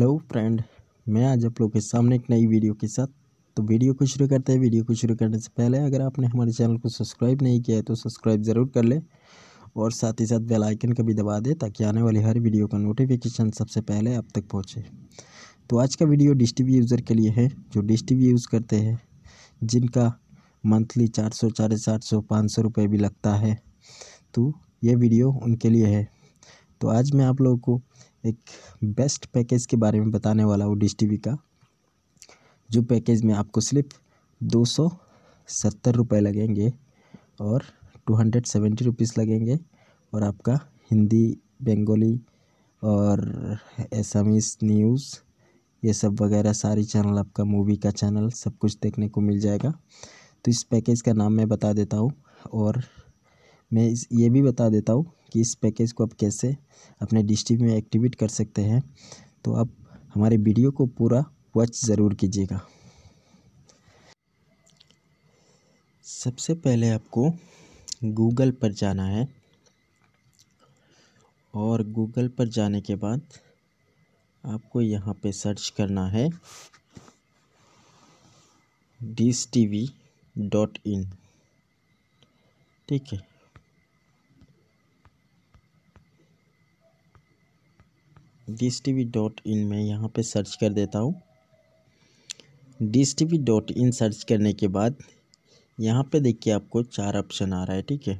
hello friend मैं आज आप लोग के सामने एक नई वीडियो के साथ तो वीडियो को शुरू करते हैं वीडियो को शुरू करने से पहले अगर आपने हमारे चैनल को सब्सक्राइब नहीं किया है तो सब्सक्राइब ज़रूर कर ले और साथ ही साथ बेल आइकन का भी दबा दे ताकि आने वाली हर वीडियो का नोटिफिकेशन सबसे पहले आप तक पहुँचे तो आज का वीडियो डिश टी यूज़र के लिए है जो डिश टी यूज़ करते हैं जिनका मंथली चार सौ साढ़े सात सौ पाँच सौ रुपये भी लगता है तो ये वीडियो उनके लिए है तो आज मैं आप लोगों को एक बेस्ट पैकेज के बारे में बताने वाला हूँ डिश टी वी का जो पैकेज में आपको सिर्फ दो सौ सत्तर रुपये लगेंगे और टू हंड्रेड सेवेंटी रुपीज़ लगेंगे और आपका हिंदी बंगाली और एसामीस न्यूज़ ये सब वगैरह सारी चैनल आपका मूवी का चैनल सब कुछ देखने को मिल जाएगा तो इस पैकेज का नाम मैं बता देता हूँ और मैं इस ये भी बता देता हूँ कि इस पैकेज को आप कैसे अपने डिश टी वी में एक्टिवेट कर सकते हैं तो आप हमारे वीडियो को पूरा वॉच ज़रूर कीजिएगा सबसे पहले आपको गूगल पर जाना है और गूगल पर जाने के बाद आपको यहाँ पे सर्च करना है Dish TV dot in ठीक है Dish TV dot in में यहाँ पे सर्च कर देता हूँ Dish TV dot in search करने के बाद यहाँ पे देखिए आपको चार ऑप्शन आ रहा है ठीक है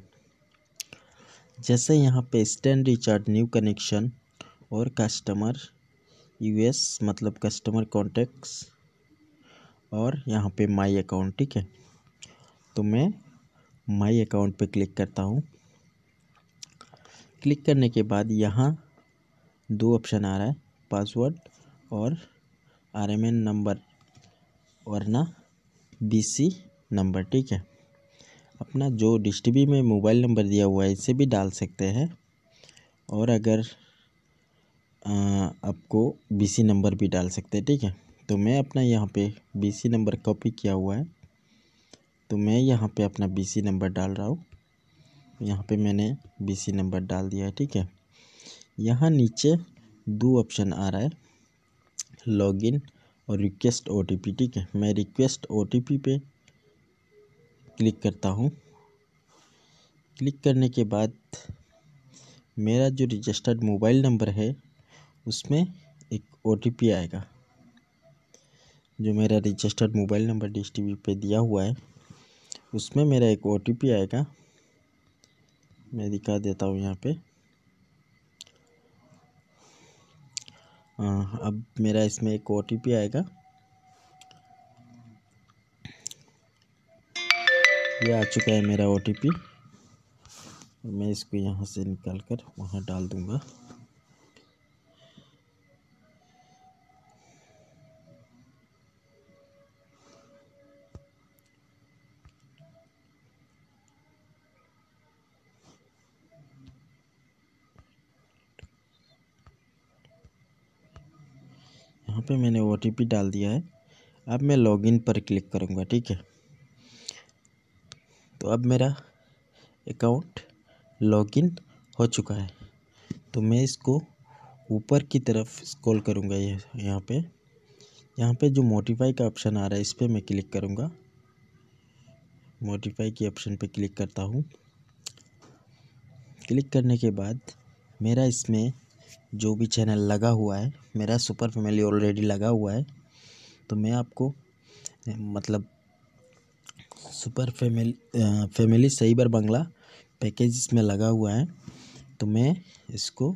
जैसे यहाँ पे स्टैंड रिचार्ज न्यू कनेक्शन और कस्टमर यूएस मतलब कस्टमर कॉन्टेक्ट्स और यहाँ पे माय अकाउंट ठीक है तो मैं माय अकाउंट पे क्लिक करता हूँ क्लिक करने के बाद यहाँ दो ऑप्शन आ रहा है पासवर्ड और आर एम एन नंबर वरना बी सी नंबर ठीक है अपना जो डिश में मोबाइल नंबर दिया हुआ है इसे भी डाल सकते हैं और अगर आ, आपको बी सी नंबर भी डाल सकते हैं ठीक है तो मैं अपना यहाँ पे बी सी नंबर कॉपी किया हुआ है तो मैं यहाँ पे अपना बी सी नंबर डाल रहा हूँ यहाँ पे मैंने बी सी नंबर डाल दिया है ठीक है यहाँ नीचे दो ऑप्शन आ रहा है लॉगिन और रिक्वेस्ट ओ ठीक है मैं रिक्वेस्ट ओ पे क्लिक करता हूँ क्लिक करने के बाद मेरा जो रजिस्टर्ड मोबाइल नंबर है उसमें एक ओ आएगा जो मेरा registered mobile number Dish TV पे दिया हुआ है उसमें मेरा एक ओ आएगा मैं दिखा देता हूँ यहाँ पे अब मेरा इसमें एक ओ आएगा ये आ चुका है मेरा ओ मैं इसको यहाँ से निकाल कर वहाँ डाल दूँगा यहाँ पे मैंने ओ टी पी डाल दिया है अब मैं लॉगिन पर क्लिक करूँगा ठीक है तो अब मेरा अकाउंट लॉगिन हो चुका है तो मैं इसको ऊपर की तरफ स्क्रॉल करूँगा ये यहाँ पे यहाँ पे जो मोटिफाई का ऑप्शन आ रहा है इस पर मैं क्लिक करूँगा मोटिफाई के ऑप्शन पे क्लिक करता हूँ क्लिक करने के बाद मेरा इसमें जो भी चैनल लगा हुआ है मेरा सुपर फैमिली ऑलरेडी लगा हुआ है तो मैं आपको मतलब super family family cyber Bangla package इसमें लगा हुआ है तो मैं इसको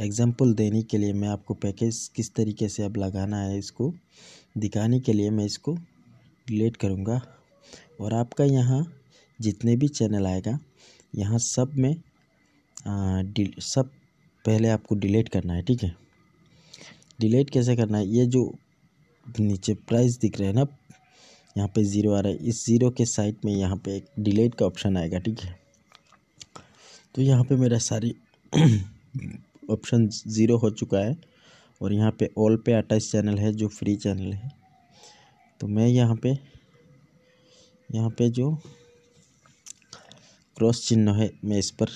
एग्ज़ाम्पल देने के लिए मैं आपको पैकेज किस तरीके से अब लगाना है इसको दिखाने के लिए मैं इसको डिलीट करूँगा और आपका यहाँ जितने भी चैनल आएगा यहाँ सब में आ, सब पहले आपको डिलीट करना है ठीक है डिलीट कैसे करना है ये जो नीचे प्राइस दिख रहा है ना यहाँ पे ज़ीरो आ रहा है इस ज़ीरो के साइड में यहाँ पे एक डिलीट का ऑप्शन आएगा ठीक है तो यहाँ पे मेरा सारी ऑप्शन ज़ीरो हो चुका है और यहाँ पे ऑल पे अटैच चैनल है जो फ्री चैनल है तो मैं यहाँ पे यहाँ पे जो क्रॉस चिन्ह है मैं इस पर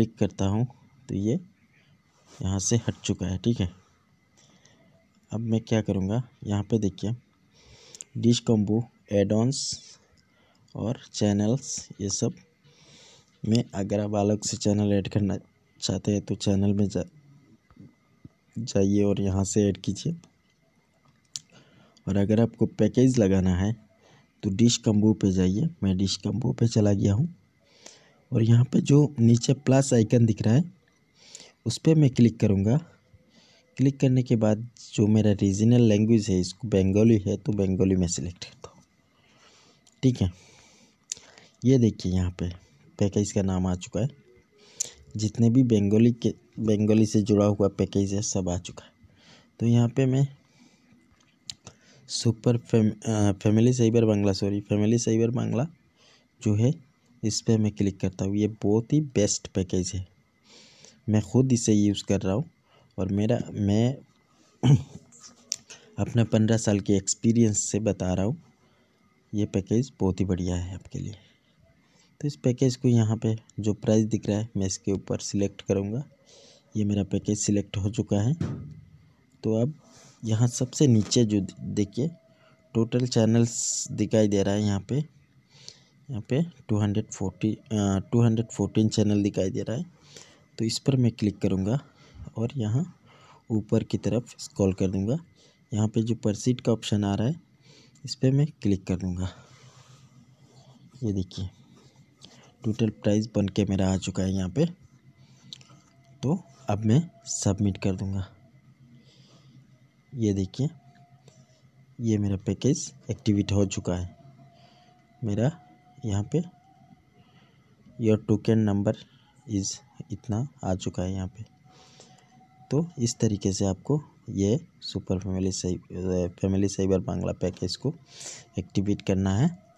क्लिक करता हूँ तो ये यहाँ से हट चुका है ठीक है अब मैं क्या करूँगा यहाँ पे देखिए डिश कॉम्बो एड ऑन्स और चैनल्स ये सब में अगर आप अलग से चैनल ऐड करना चाहते हैं तो चैनल में जा जाइए और यहाँ से ऐड कीजिए और अगर आपको पैकेज लगाना है तो डिश कम्बो पे जाइए मैं डिश कम्बो पे चला गया हूँ और यहाँ पे जो नीचे प्लस आइकन दिख रहा है उस पर मैं क्लिक करूँगा क्लिक करने के बाद जो मेरा रीजनल लैंग्वेज है इसको बंगाली है तो बंगाली में सिलेक्ट करता हूँ ठीक है ये देखिए यहाँ पे पैकेज का नाम आ चुका है जितने भी बंगाली के बंगाली से जुड़ा हुआ पैकेज है सब आ चुका है तो यहाँ पे मैं super fame, family cyber Bangla sorry family cyber Bangla जो है इस पर मैं क्लिक करता हूँ ये बहुत ही बेस्ट पैकेज है मैं खुद इसे यूज़ कर रहा हूँ और मेरा मैं अपने पंद्रह साल के एक्सपीरियंस से बता रहा हूँ ये पैकेज बहुत ही बढ़िया है आपके लिए तो इस पैकेज को यहाँ पे जो प्राइस दिख रहा है मैं इसके ऊपर सिलेक्ट करूँगा ये मेरा पैकेज सिलेक्ट हो चुका है तो अब यहाँ सबसे नीचे जो देखिए टोटल चैनल्स दिखाई दे रहा है यहाँ पे यहाँ पे 240 214 चैनल दिखाई दे रहा है तो इस पर मैं क्लिक करूँगा और यहाँ ऊपर की तरफ स्क्रॉल कर दूँगा यहाँ पे जो परसीट का ऑप्शन आ रहा है इस पर मैं क्लिक कर दूँगा ये देखिए टोटल प्राइस बन के मेरा आ चुका है यहाँ पे तो अब मैं सबमिट कर दूँगा ये देखिए ये मेरा पैकेज एक्टिवेट हो चुका है मेरा यहाँ पे योर टोकन नंबर इज़ इतना आ चुका है यहाँ पे तो इस तरीके से आपको ये सुपर फैमिली साइ फैमिली साइबर बांग्ला पैकेज को एक्टिवेट करना है